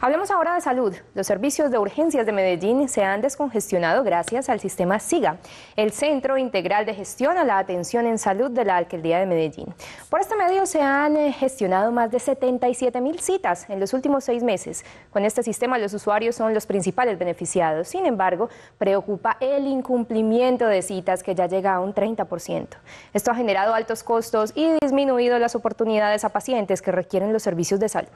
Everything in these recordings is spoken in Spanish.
Hablemos ahora de salud. Los servicios de urgencias de Medellín se han descongestionado gracias al sistema SIGA, el Centro Integral de Gestión a la Atención en Salud de la Alcaldía de Medellín. Por este medio se han eh, gestionado más de 77 mil citas en los últimos seis meses. Con este sistema los usuarios son los principales beneficiados. Sin embargo, preocupa el incumplimiento de citas que ya llega a un 30%. Esto ha generado altos costos y disminuido las oportunidades a pacientes que requieren los servicios de salud.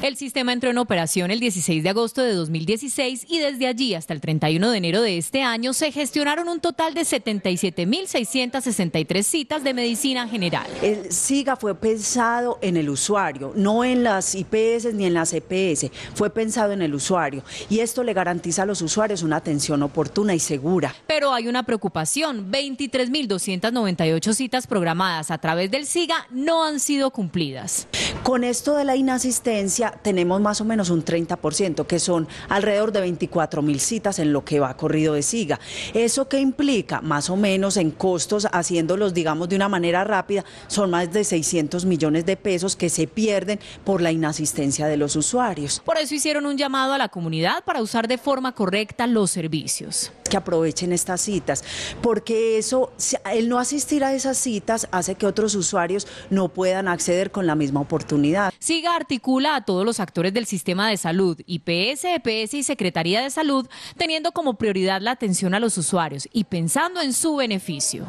El sistema entró en operación el 16 de agosto de 2016 y desde allí hasta el 31 de enero de este año se gestionaron un total de 77.663 citas de medicina general. El SIGA fue pensado en el usuario, no en las IPS ni en las EPS, fue pensado en el usuario y esto le garantiza a los usuarios una atención oportuna y segura. Pero hay una preocupación, 23.298 citas programadas a través del SIGA no han sido cumplidas. Con esto de la inasistencia, tenemos más o menos un 30%, que son alrededor de 24 mil citas en lo que va corrido de SIGA. ¿Eso que implica? Más o menos en costos, haciéndolos, digamos, de una manera rápida, son más de 600 millones de pesos que se pierden por la inasistencia de los usuarios. Por eso hicieron un llamado a la comunidad para usar de forma correcta los servicios que aprovechen estas citas, porque eso, el no asistir a esas citas hace que otros usuarios no puedan acceder con la misma oportunidad. SIGA articula a todos los actores del sistema de salud, IPS, EPS y Secretaría de Salud, teniendo como prioridad la atención a los usuarios y pensando en su beneficio.